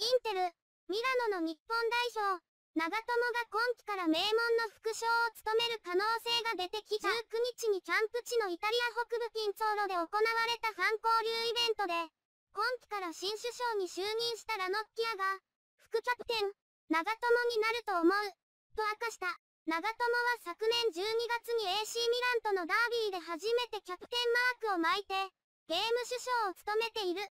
テル、ミラノの日本代表、長友が今季から名門の副将を務める可能性が出てきた。19日にキャンプ地のイタリア北部ピンツォーロで行われた反交流イベントで、今季から新首相に就任したラノッキアが、副キャプテン、長友になると思う、と明かした。長友は昨年12月に AC ミランとのダービーで初めてキャプテンマークを巻いて、ゲーム首相を務めている。